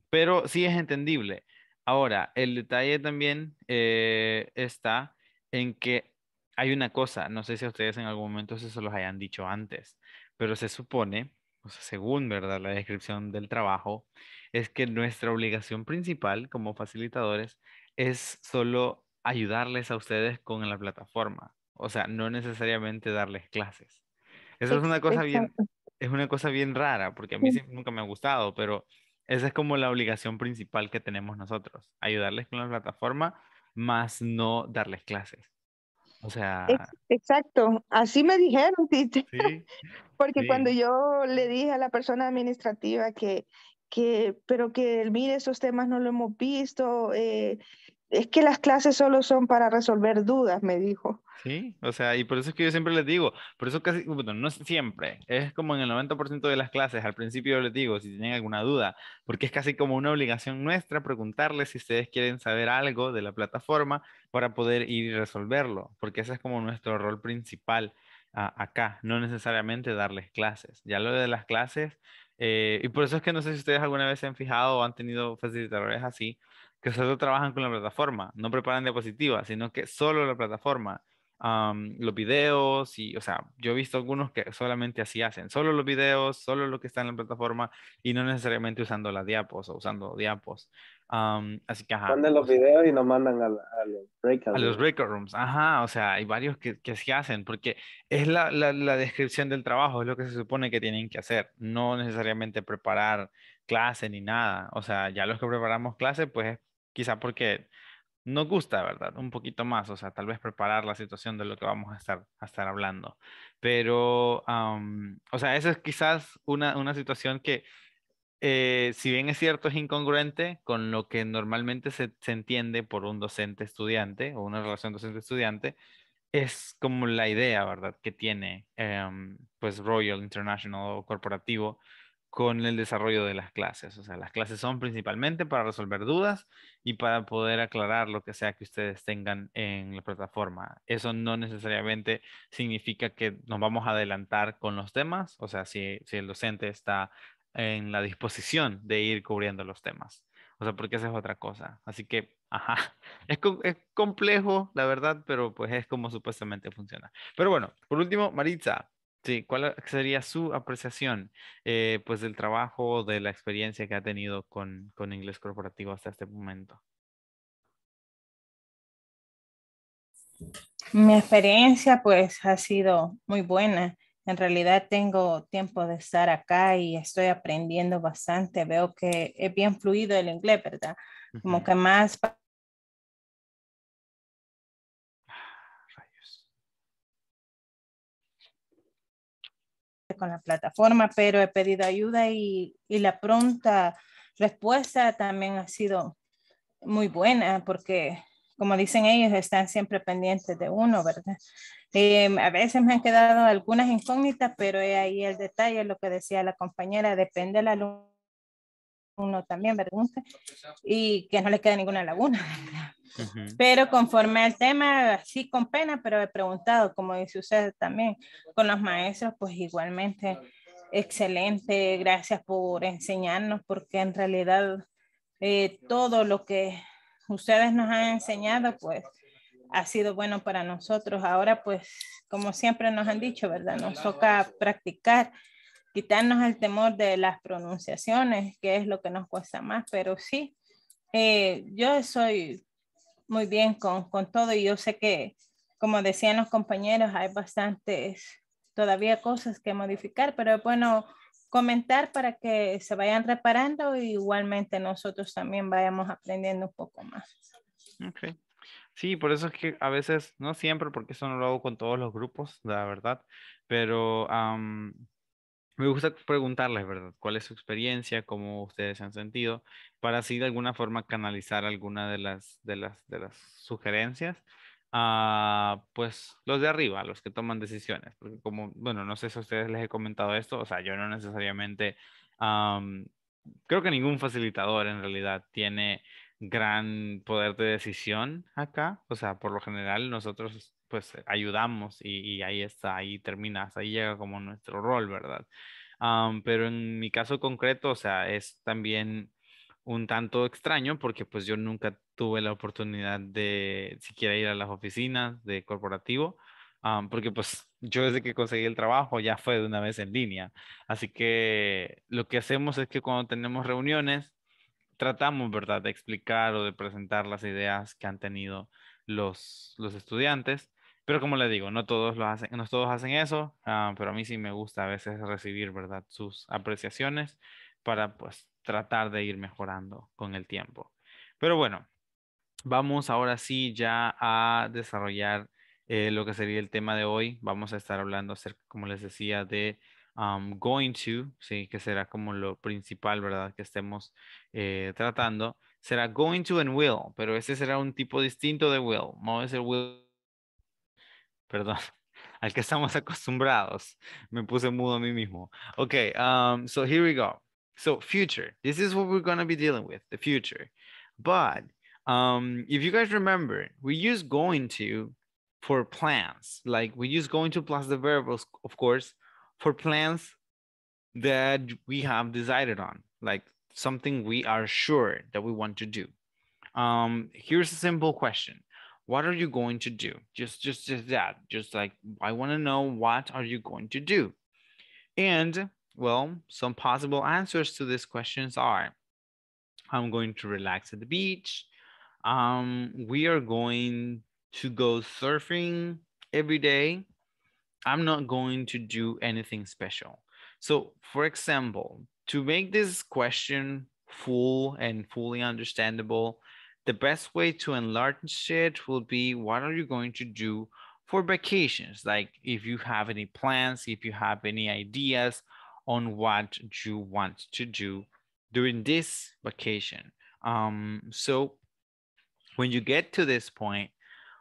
pero sí es entendible. Ahora, el detalle también eh, está en que hay una cosa, no sé si a ustedes en algún momento se los hayan dicho antes, pero se supone, o sea, según ¿verdad? la descripción del trabajo, es que nuestra obligación principal como facilitadores es solo ayudarles a ustedes con la plataforma, o sea, no necesariamente darles clases. Eso es una cosa bien, es una cosa bien rara, porque a mí nunca me ha gustado, pero esa es como la obligación principal que tenemos nosotros, ayudarles con la plataforma, más no darles clases. O sea... Exacto, así me dijeron, Tite. Porque cuando yo le dije a la persona administrativa que, pero que mire, esos temas no lo hemos visto, eh, es que las clases solo son para resolver dudas, me dijo. Sí, o sea, y por eso es que yo siempre les digo, por eso casi, bueno, no siempre, es como en el 90% de las clases, al principio les digo si tienen alguna duda, porque es casi como una obligación nuestra preguntarles si ustedes quieren saber algo de la plataforma para poder ir y resolverlo, porque ese es como nuestro rol principal ah, acá, no necesariamente darles clases. Ya lo de las clases, eh, y por eso es que no sé si ustedes alguna vez se han fijado o han tenido facilitadores así, que solo trabajan con la plataforma, no preparan diapositivas, sino que solo la plataforma. los videos y, o sea, yo he visto algunos que solamente así hacen, solo los videos, solo lo que está en la plataforma y no necesariamente usando las diapos o usando diapos. así que, ajá. Mandan los videos y nos mandan a, los breakout rooms. A los rooms, ajá, o sea, hay varios que, que hacen porque es la, la, la descripción del trabajo, es lo que se supone que tienen que hacer, no necesariamente preparar clase ni nada, o sea, ya los que preparamos clase, pues quizá porque nos gusta, ¿verdad? Un poquito más, o sea, tal vez preparar la situación de lo que vamos a estar, estar hablando. Pero, o sea, esa es quizás una, una situación que, eh, si bien es cierto, es incongruente con lo que normalmente se, entiende por un docente-estudiante o una relación docente-estudiante, es como la idea, ¿verdad?, que tiene, em, pues, Royal International corporativo con el desarrollo de las clases. O sea, las clases son principalmente para resolver dudas y para poder aclarar lo que sea que ustedes tengan en la plataforma. Eso no necesariamente significa que nos vamos a adelantar con los temas, o sea, si, el docente está en la disposición de ir cubriendo los temas. O sea, porque esa es otra cosa. Así que, ajá, es, es complejo, la verdad, pero pues es como supuestamente funciona. Pero bueno, por último, Maritza, Sí, ¿cuál sería su apreciación eh, pues del trabajo, o de la experiencia que ha tenido con, con inglés corporativo hasta este momento? Mi experiencia pues ha sido muy buena. En realidad tengo tiempo de estar acá y estoy aprendiendo bastante. Veo que es bien fluido el inglés, ¿verdad? Como que más la plataforma, pero he pedido ayuda y, y la pronta respuesta también ha sido muy buena porque, como dicen ellos, están siempre pendientes de uno, ¿verdad? Em, a veces me han quedado algunas incógnitas, pero ahí el detalle, lo que decía la compañera, depende del alumno uno también, pregunte y que no le quede ninguna laguna, Pero conforme al tema, sí con pena, pero he preguntado, como dice usted también, con los maestros, pues igualmente, excelente, gracias por enseñarnos, porque en realidad eh, todo lo que ustedes nos han enseñado, pues ha sido bueno para nosotros. Ahora, pues, como siempre nos han dicho, ¿verdad? Nos toca practicar quitarnos el temor de las pronunciaciones, que es lo que nos cuesta más, pero sí, eh, yo soy muy bien con, con, todo y yo sé que, como decían los compañeros, hay bastantes todavía cosas que modificar, pero bueno comentar para que se vayan reparando y igualmente nosotros también vayamos aprendiendo un poco más. Sí, por eso es que a veces, no siempre, porque eso no lo hago con todos los grupos, la verdad, pero me gusta preguntarles, ¿verdad? ¿Cuál es su experiencia? ¿Cómo ustedes se han sentido? Para así de alguna forma canalizar alguna de las, de las, de las sugerencias ah, pues, los de arriba, los que toman decisiones. Porque como, bueno, no sé si a ustedes les he comentado esto, o sea, yo no necesariamente, creo que ningún facilitador en realidad tiene gran poder de decisión acá. O sea, por lo general nosotros pues ayudamos y, ahí está, ahí terminas, ahí llega como nuestro rol, ¿verdad? pero en mi caso concreto, o sea, es también un tanto extraño porque pues yo nunca tuve la oportunidad de siquiera ir a las oficinas de corporativo, porque pues yo desde que conseguí el trabajo ya fue de una vez en línea. Así que lo que hacemos es que cuando tenemos reuniones, tratamos, ¿verdad?, de explicar o de presentar las ideas que han tenido los, los estudiantes pero como le digo, no todos lo hacen, no todos hacen eso, ah, pero a mí sí me gusta a veces recibir, ¿verdad? Sus apreciaciones para pues tratar de ir mejorando con el tiempo. Pero bueno, vamos ahora sí ya a desarrollar eh, lo que sería el tema de hoy. Vamos a estar hablando acerca, como les decía, de going to, sí, que será como lo principal, ¿verdad? Que estemos eh, tratando. Será going to and will, pero ese será un tipo distinto de will. No es el will perdón, al que estamos acostumbrados. Me puse mudo a mí mismo. Okay, um, so here we go. So future, this is what we're gonna be dealing with, the future. But um, if you guys remember, we use going to for plans. Like we use going to plus the variables, of course, for plans that we have decided on, like something we are sure that we want to do. Um, here's a simple question what are you going to do just just, just that just like i want to know what are you going to do and well some possible answers to these questions are i'm going to relax at the beach um, we are going to go surfing every day i'm not going to do anything special so for example to make this question full and fully understandable the best way to enlarge it will be what are you going to do for vacations like if you have any plans if you have any ideas on what you want to do during this vacation um, so when you get to this point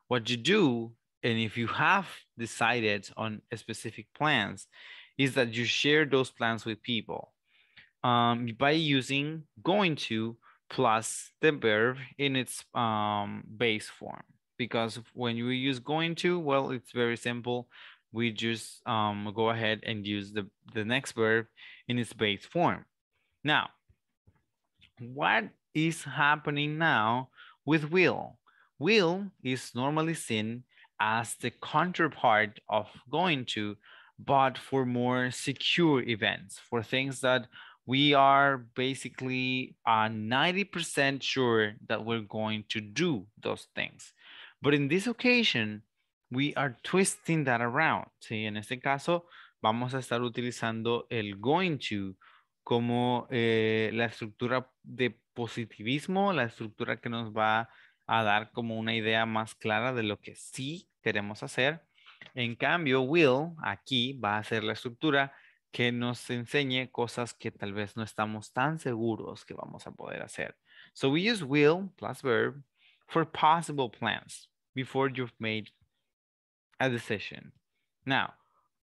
what you do and if you have decided on specific plans is that you share those plans with people um, by using going to plus the verb in its um, base form. Because when you use going to, well, it's very simple. We just um, go ahead and use the, the next verb in its base form. Now, what is happening now with will? Will is normally seen as the counterpart of going to, but for more secure events, for things that we are basically 90% uh, sure that we're going to do those things. But in this occasion, we are twisting that around. En este caso, vamos a estar utilizando el going to como eh, la estructura de positivismo, la estructura que nos va a dar como una idea más clara de lo que sí queremos hacer. En cambio, will aquí va a ser la estructura que nos enseñe cosas que tal vez no estamos tan seguros que vamos a poder hacer. So we use will plus verb for possible plans before you've made a decision. Now,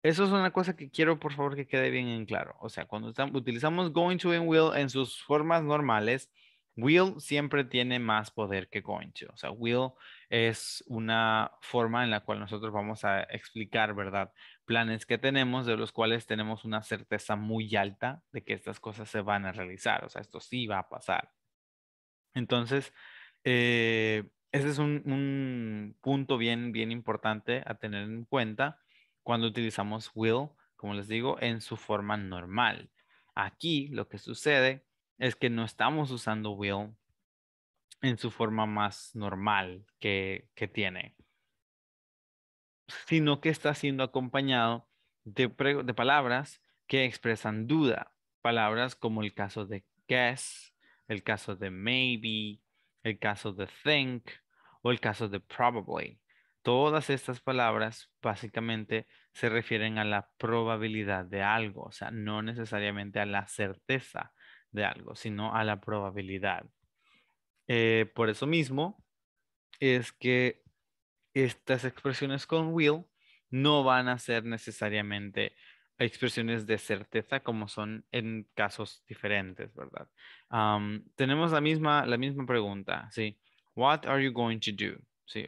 eso es una cosa que quiero por favor que quede bien en claro. O sea, cuando utilizamos going to and will en sus formas normales, will siempre tiene más poder que going to. O sea, will es una forma en la cual nosotros vamos a explicar, ¿verdad? planes que tenemos, de los cuales tenemos una certeza muy alta de que estas cosas se van a realizar, o sea, esto sí va a pasar. Entonces, eh, ese es un, un, punto bien, bien importante a tener en cuenta cuando utilizamos will, como les digo, en su forma normal. Aquí lo que sucede es que no estamos usando will en su forma más normal que, que tiene sino que está siendo acompañado de, palabras que expresan duda, palabras como el caso de guess, el caso de maybe, el caso de think o el caso de probably. Todas estas palabras básicamente se refieren a la probabilidad de algo, o sea, no necesariamente a la certeza de algo, sino a la probabilidad. Eh, por eso mismo es que estas expresiones con will no van a ser necesariamente expresiones de certeza como son en casos diferentes, ¿verdad? tenemos la misma, la misma pregunta, ¿sí? What are you going to do?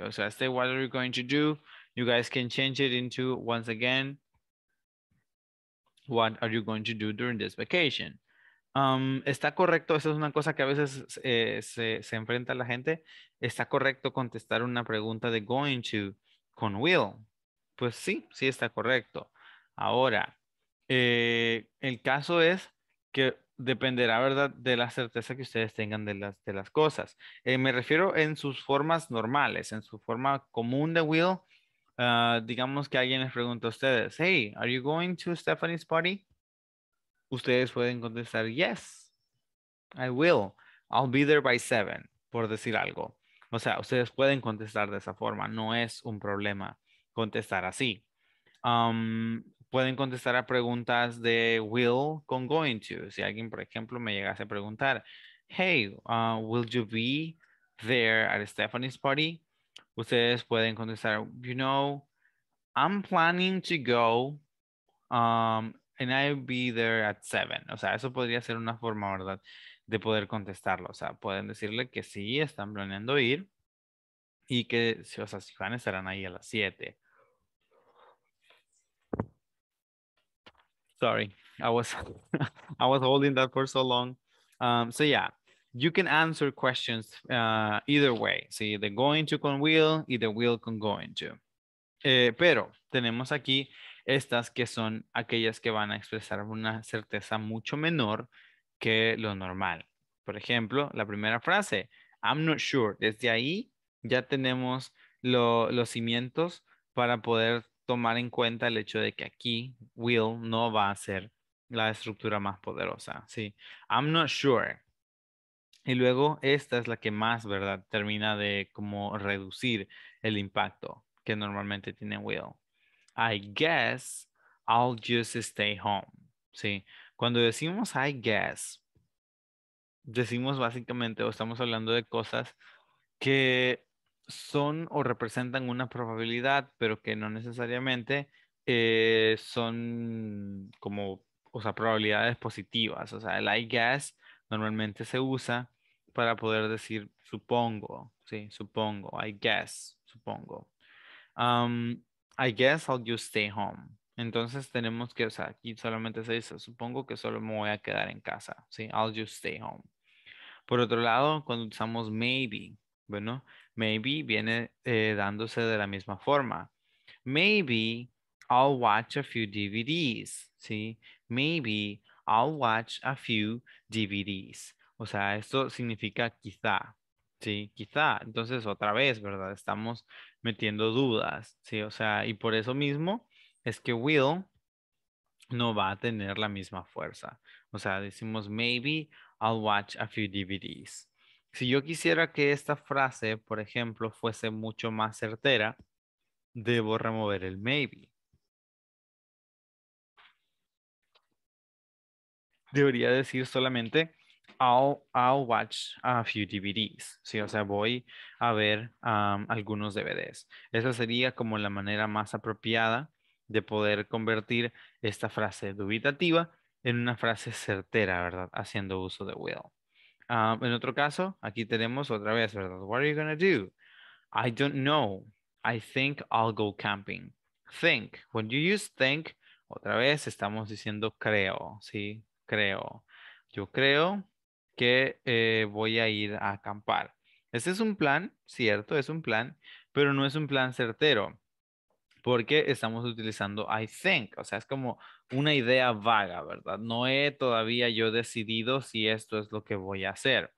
O sea, say, este what are you going to do, you guys can change it into, once again, what are you going to do during this vacation? está correcto, esa es una cosa que a veces eh, se, enfrenta a la gente. Está correcto contestar una pregunta de going to con will. Pues sí, sí está correcto. Ahora, eh, el caso es que dependerá, ¿verdad?, de la certeza que ustedes tengan de las, de las cosas. Eh, me refiero en sus formas normales, en su forma común de will. Ah, digamos que alguien les pregunta a ustedes, hey, are you going to Stephanie's party? ustedes pueden contestar, yes, I will. I'll be there by seven, por decir algo. O sea, ustedes pueden contestar de esa forma, no es un problema contestar así. Um, pueden contestar a preguntas de will con going to. Si alguien, por ejemplo, me llegase a preguntar, hey, uh, will you be there at Stephanie's party? Ustedes pueden contestar, you know, I'm planning to go um, and I'll be there at 7. O sea, eso podría ser una forma, ¿verdad? De poder contestarlo. O sea, pueden decirle que sí, están planeando ir y que, o sea, si van, estarán ahí a las 7. Sorry, I was, I was holding that for so long. Um, so yeah, you can answer questions uh, either way. See, the going to con will y the will con going to. Eh, pero tenemos aquí estas que son aquellas que van a expresar una certeza mucho menor que lo normal. Por ejemplo, la primera frase, I'm not sure. Desde ahí ya tenemos los cimientos para poder tomar en cuenta el hecho de que aquí will no va a ser la estructura más poderosa. Sí, I'm not sure. Y luego esta es la que más, ¿verdad? Termina de como reducir el impacto que normalmente tiene will. I guess I'll just stay home. ¿Sí? Cuando decimos I guess, decimos básicamente o estamos hablando de cosas que son o representan una probabilidad, pero que no necesariamente eh, son como, o sea, probabilidades positivas. O sea, el I guess normalmente se usa para poder decir supongo, sí, supongo, I guess, supongo. I guess I'll just stay home. Entonces tenemos que, o sea, aquí solamente se dice, supongo que solo me voy a quedar en casa, ¿sí? I'll just stay home. Por otro lado, cuando usamos maybe, bueno, maybe viene eh, dándose de la misma forma. Maybe I'll watch a few DVDs, ¿sí? Maybe I'll watch a few DVDs. O sea, esto significa quizá, ¿sí? Quizá. Entonces, otra vez, ¿verdad? Estamos metiendo dudas, ¿sí? O sea, y por eso mismo es que will no va a tener la misma fuerza. O sea, decimos, maybe I'll watch a few DVDs. Si yo quisiera que esta frase, por ejemplo, fuese mucho más certera, debo remover el maybe. Debería decir solamente I'll, watch a few DVDs, ¿sí? O sea, voy a ver algunos DVDs. Esa sería como la manera más apropiada de poder convertir esta frase dubitativa en una frase certera, ¿verdad? Haciendo uso de will. en otro caso, aquí tenemos otra vez, ¿verdad? What are you going to do? I don't know. I think I'll go camping. Think. When you use think, otra vez estamos diciendo creo, ¿sí? Creo. Yo creo que eh, voy a ir a acampar. Ese es un plan, cierto, es un plan, pero no es un plan certero porque estamos utilizando I think, o sea, es como una idea vaga, ¿verdad? No he todavía yo decidido si esto es lo que voy a hacer.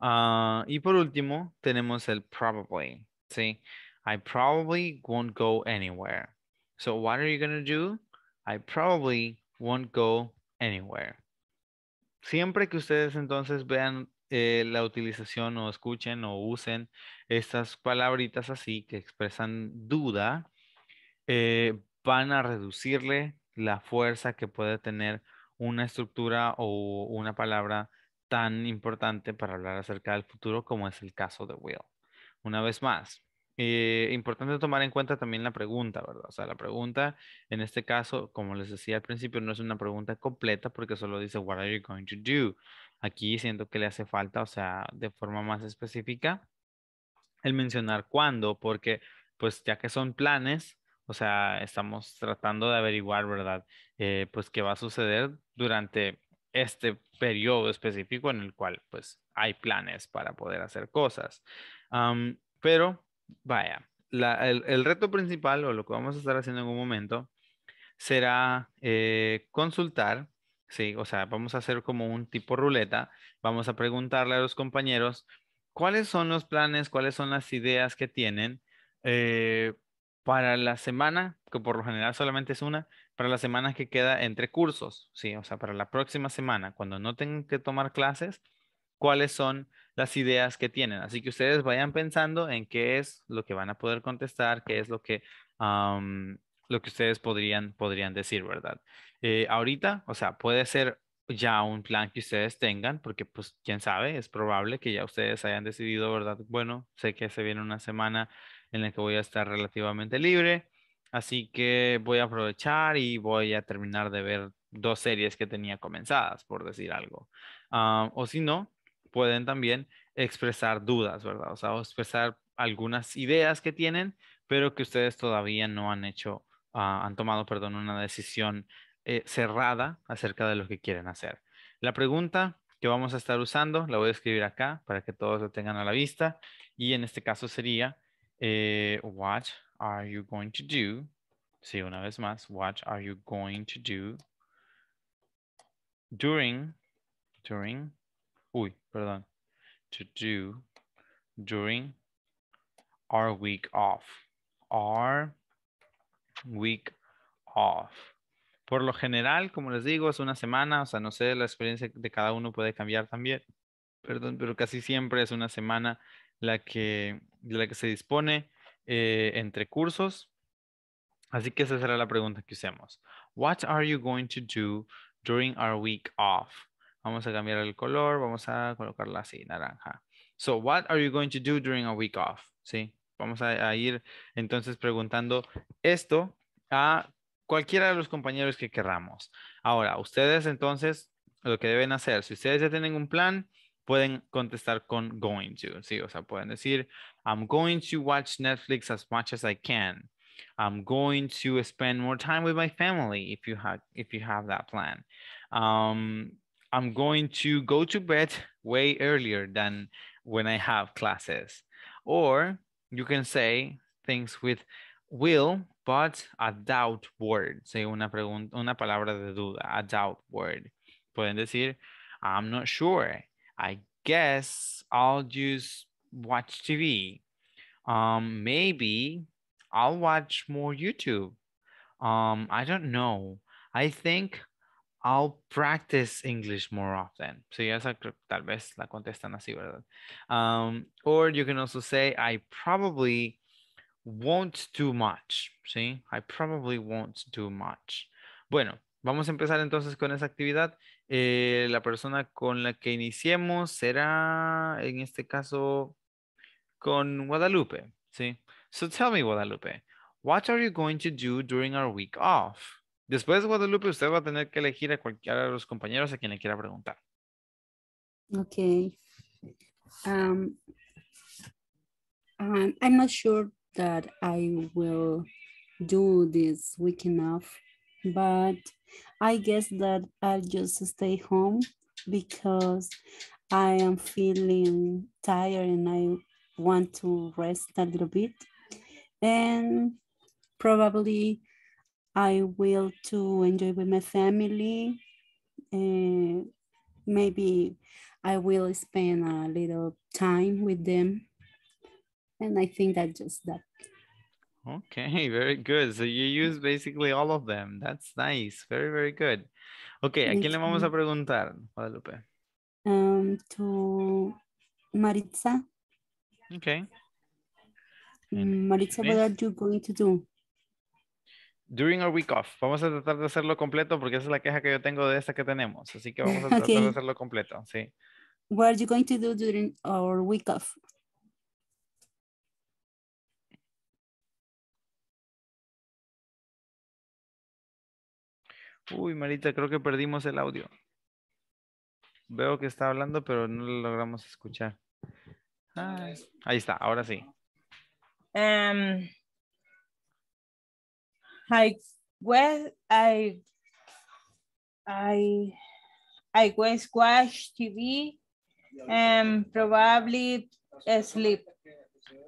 Ah, y por último, tenemos el probably, ¿sí? I probably won't go anywhere. So, what are you going to do? I probably won't go anywhere siempre que ustedes entonces vean eh, la utilización o escuchen o usen estas palabritas así que expresan duda, eh, van a reducirle la fuerza que puede tener una estructura o una palabra tan importante para hablar acerca del futuro como es el caso de will. Una vez más, eh, importante tomar en cuenta también la pregunta, ¿verdad? O sea, la pregunta en este caso, como les decía al principio, no es una pregunta completa porque solo dice, what are you going to do? Aquí siento que le hace falta, o sea, de forma más específica, el mencionar cuándo, porque pues ya que son planes, o sea, estamos tratando de averiguar, ¿verdad? Eh, pues qué va a suceder durante este periodo específico en el cual pues hay planes para poder hacer cosas. pero Vaya, el, reto principal o lo que vamos a estar haciendo en un momento será eh, consultar, ¿sí? O sea, vamos a hacer como un tipo ruleta, vamos a preguntarle a los compañeros cuáles son los planes, cuáles son las ideas que tienen eh, para la semana, que por lo general solamente es una, para la semana que queda entre cursos, ¿sí? O sea, para la próxima semana, cuando no tengan que tomar clases, cuáles son las ideas que tienen. Así que ustedes vayan pensando en qué es lo que van a poder contestar, qué es lo que, lo que ustedes podrían, podrían decir, ¿verdad? Eh, ahorita, o sea, puede ser ya un plan que ustedes tengan, porque pues quién sabe, es probable que ya ustedes hayan decidido, ¿verdad? Bueno, sé que se viene una semana en la que voy a estar relativamente libre, así que voy a aprovechar y voy a terminar de ver dos series que tenía comenzadas, por decir algo. o si no, pueden también expresar dudas, ¿verdad? O sea, expresar algunas ideas que tienen, pero que ustedes todavía no han hecho, ah, han tomado, perdón, una decisión eh, cerrada acerca de lo que quieren hacer. La pregunta que vamos a estar usando, la voy a escribir acá para que todos lo tengan a la vista, y en este caso sería, eh, what are you going to do? Sí, una vez más, what are you going to do during, during uy, perdón, to do during our week off. Our week off. Por lo general, como les digo, es una semana, o sea, no sé, la experiencia de cada uno puede cambiar también, perdón, pero casi siempre es una semana la que, la que se dispone eh, entre cursos. Así que esa será la pregunta que usemos. What are you going to do during our week off? Vamos a cambiar el color, vamos a colocarla así, naranja. So, what are you going to do during a week off? ¿Sí? Vamos a, ir entonces preguntando esto a cualquiera de los compañeros que queramos. Ahora, ustedes entonces lo que deben hacer, si ustedes ya tienen un plan, pueden contestar con going to, ¿sí? O sea, pueden decir, I'm going to watch Netflix as much as I can. I'm going to spend more time with my family if you have, if you have that plan. Um, I'm going to go to bed way earlier than when I have classes. Or you can say things with will, but a doubt word. Say una, pregunta, una palabra de duda, a doubt word. Pueden decir, I'm not sure. I guess I'll just watch TV. Um, maybe I'll watch more YouTube. Um, I don't know. I think I'll practice English more often. So ya tal vez la contestan así, ¿verdad? Um, or you can also say, I probably won't do much. ¿Sí? I probably won't do much. Bueno, vamos a empezar entonces con esa actividad. Eh, la persona con la que iniciemos será, en este caso, con Guadalupe. ¿Sí? So tell me, Guadalupe, what are you going to do during our week off? Después de Guadalupe, usted va a tener que elegir a cualquiera de los compañeros a quien le quiera preguntar. Ok. Um, um, I'm not sure that I will do this week enough, but I guess that I'll just stay home because I am feeling tired and I want to rest a little bit. And probably I will to enjoy with my family. Uh, maybe I will spend a little time with them. And I think that just that. Okay, very good. So you use basically all of them. That's nice. Very, very good. Okay, ¿a quién le vamos a preguntar, Guadalupe? Um, to Maritza. Okay. And mm, Maritza, what are you going to do? during our week off. Vamos a tratar de hacerlo completo porque esa es la queja que yo tengo de esta que tenemos. Así que vamos a tratar de hacerlo completo, sí. What are you going to do during our week off? Uy, Marita, creo que perdimos el audio. Veo que está hablando, pero no lo logramos escuchar. ahí está, ahora sí. Em, I where I I I was watch TV and probably sleep.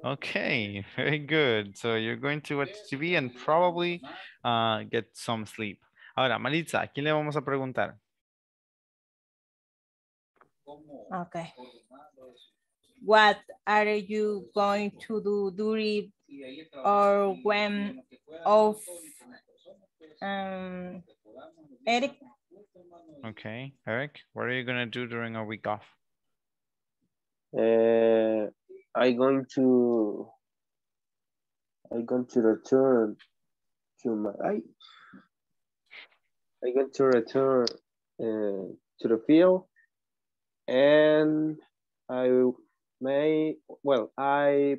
Okay, very good. So you're going to watch TV and probably uh, get some sleep. Ahora, Maritza, ¿a quién le vamos a preguntar? Okay. What are you going to do during or when of um, Eric. Okay, Eric, what are you gonna do during a week off? Uh, I going to I going to return to my I I going to return uh, to the field and I may well I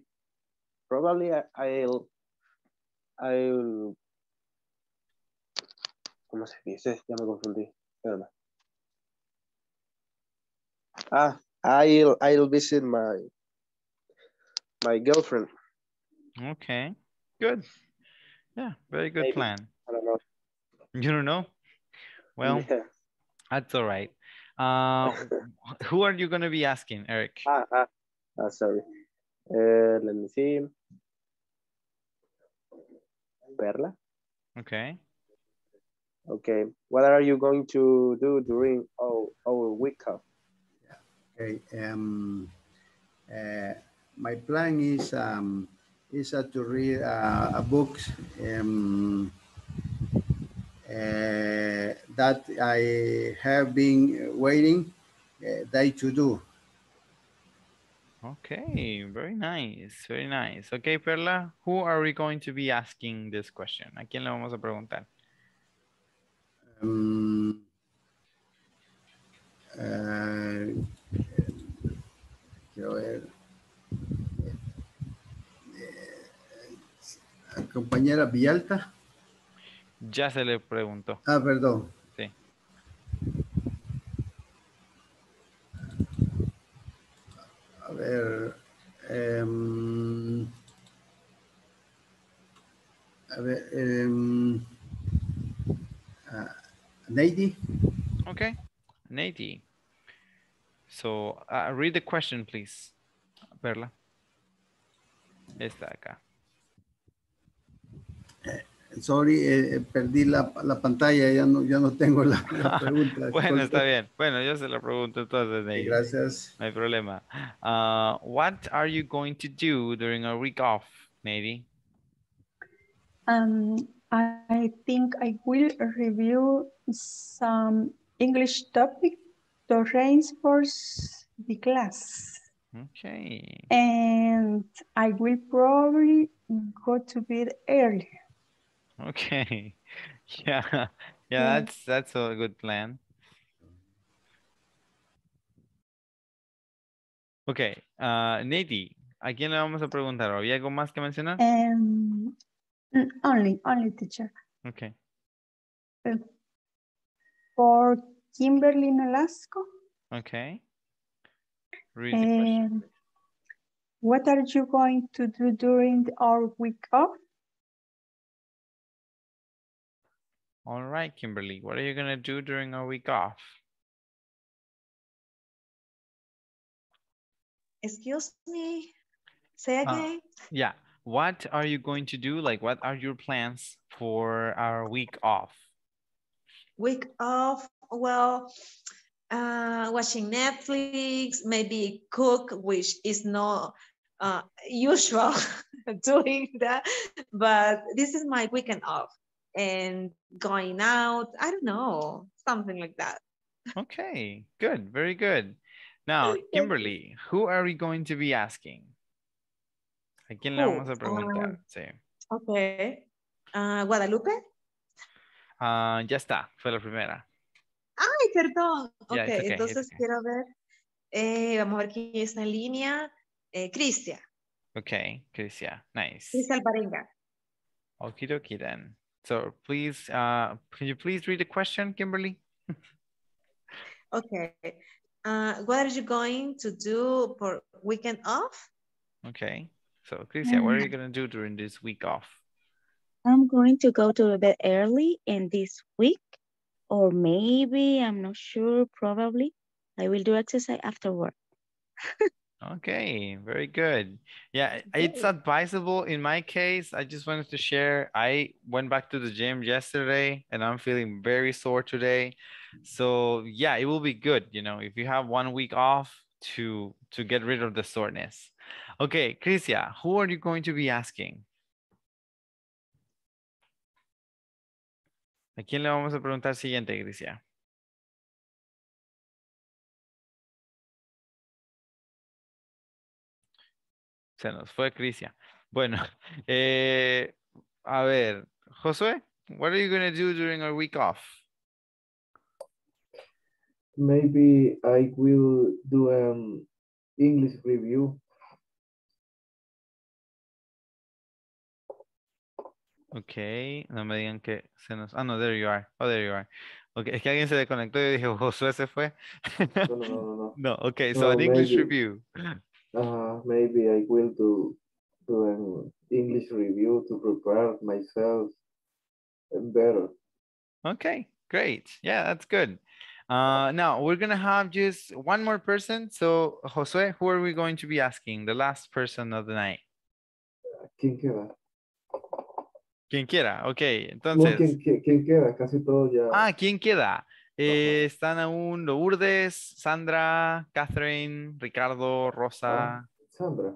probably I, will I'll, ¿cómo se dice? Ya me confundí, Espérame. Ah, I'll, I'll visit my, my girlfriend. Okay, good. Yeah, very good Maybe. plan. I don't know. You don't know? Well, yeah. that's all right. Uh, who are you going to be asking, Eric? Ah, ah, ah sorry. Uh, let me see. Perla. Okay. Okay. What are you going to do during our, our week off? Okay. Um, uh, my plan is um, is uh, to read uh, a book um, uh, that I have been waiting uh, day to do. Okay, very nice, very nice. Okay, Perla, who are we going to be asking this question? ¿A quién le vamos a preguntar? Um, eh, eh, eh, compañera Villalta. Ya se le preguntó. Ah, perdón. A ver. Eh, a ver. Eh, uh, Nady. Okay. Nady. So uh, read the question, please, Perla. Está acá. sorry, eh, eh, perdí la, la, pantalla, ya no, ya no tengo la, pregunta. bueno, está bien. Bueno, yo se la pregunto entonces, Gracias. No hay problema. Uh, what are you going to do during a week off, Maybe. Um, I think I will review some English topic to reinforce the class. Okay. And I will probably go to bed earlier. Okay. Yeah. yeah. that's that's a good plan. Ok, uh, Nady, ¿a quién le vamos a preguntar? ¿Había algo más que mencionar? Um, only, only teacher. Ok. For Kimberly Nolasco. Ok. Read um, what are you going to do during our week off? All right, Kimberly, what are you going to do during our week off? Excuse me, say uh, again. Uh, yeah, what are you going to do? Like, what are your plans for our week off? Week off, well, uh, watching Netflix, maybe cook, which is not uh, usual doing that, but this is my weekend off and going out. I don't know, something like that. Okay, good, very good. Now, Kimberly, who are we going to be asking? ¿A quién le vamos oh, a preguntar? Um, sí. Ok. Uh, ¿Guadalupe? Uh, ya está, fue la primera. Ay, perdón. Yeah, okay. okay, entonces okay. quiero ver, eh, vamos a ver quién es la línea. Eh, Cristia. Ok, Cristia, nice. Cristia Alvarenga. Okie dokie then. So please, uh, can you please read the question, Kimberly? okay. Uh, what are you going to do for weekend off? Okay. So Christian, what are you going to do during this week off? I'm going to go to bed early in this week, or maybe, I'm not sure, probably. I will do exercise after work. Okay, very good. Yeah, it's advisable. In my case, I just wanted to share. I went back to the gym yesterday and I'm feeling very sore today. So yeah, it will be good, you know, if you have one week off to to get rid of the soreness. Okay, Crisia, who are you going to be asking? ¿A quién le vamos a preguntar siguiente, Crisia? Se nos fue Crisia. Bueno, eh, a ver, Josué, what are you going to do during our week off? Maybe I will do an English review. Okay, no me digan que se nos... Ah, no, there you are. Oh, there you are. Okay, es que alguien se desconectó y yo dije, Josué se fue. No, no, no. No, no okay, so an English review. Uh, maybe I will do, do an English review to prepare myself better. Okay, great. Yeah, that's good. Uh, now we're gonna have just one more person. So Josué, who are we going to be asking? The last person of the night. Quien quiera. Quien quiera. Okay. Entonces. No, quien, quien, quien, queda. Casi todo ya. Ah, quien queda. Eh, están aún Lourdes, Sandra, Catherine, Ricardo, Rosa. Sandra.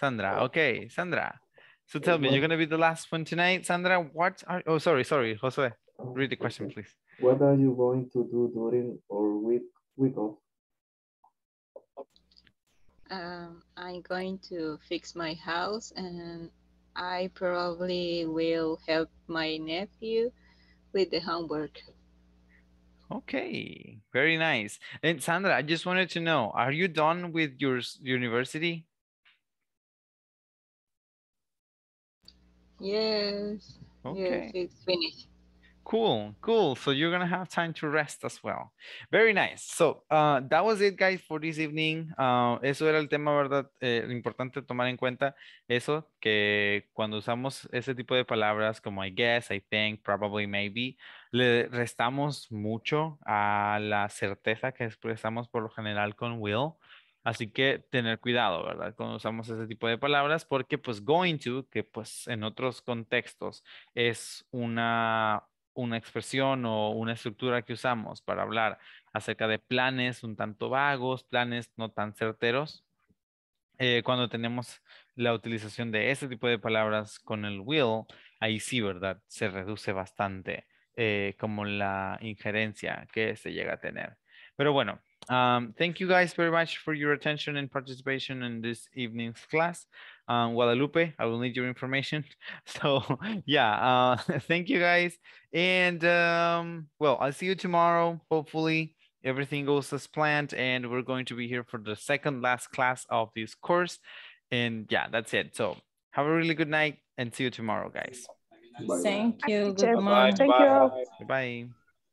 Sandra, oh. okay, Sandra. So tell me, you're going to be the last one tonight, Sandra. What are, oh, sorry, sorry, Jose. Read the question, please. What are you going to do during or week, week off? Um, I'm going to fix my house and I probably will help my nephew with the homework. Okay, very nice. And Sandra, I just wanted to know, are you done with your university? Yes. Okay. Yes, it's finished. Cool, cool. So you're gonna have time to rest as well. Very nice. So uh, that was it, guys, for this evening. Uh, eso era el tema, ¿verdad? Eh, importante tomar en cuenta eso, que cuando usamos ese tipo de palabras como I guess, I think, probably, maybe, le restamos mucho a la certeza que expresamos por lo general con will. Así que tener cuidado, ¿verdad? Cuando usamos ese tipo de palabras, porque pues going to, que pues en otros contextos es una, expresión o una estructura que usamos para hablar acerca de planes un tanto vagos, planes no tan certeros. Eh, cuando tenemos la utilización de ese tipo de palabras con el will, ahí sí, ¿verdad? Se reduce bastante eh, como la injerencia que se llega a tener. Pero bueno, um, thank you guys very much for your attention and participation in this evening's class. Um, Guadalupe, I will need your information. So yeah, uh, thank you guys. And um, well, I'll see you tomorrow, hopefully everything goes as planned and we're going to be here for the second last class of this course and yeah that's it so have a really good night and see you tomorrow guys Thank you. Good morning. Thank you. Bye Bye.